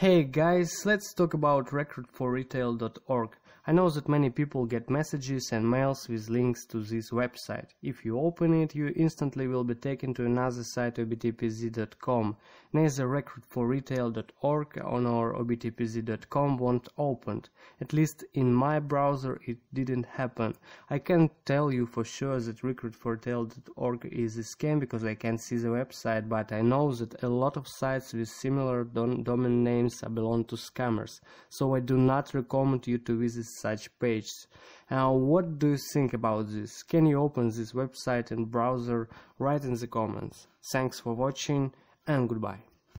Hey guys, let's talk about recordforretail.org. I know that many people get messages and mails with links to this website. If you open it, you instantly will be taken to another site obtpz.com. Neither recruitforretail.org nor obtpz.com won't open. At least in my browser it didn't happen. I can't tell you for sure that recordforretail.org is a scam because I can't see the website, but I know that a lot of sites with similar domain names names belong to scammers. So I do not recommend you to visit such pages. Now, what do you think about this? Can you open this website and browser? Write in the comments. Thanks for watching and goodbye.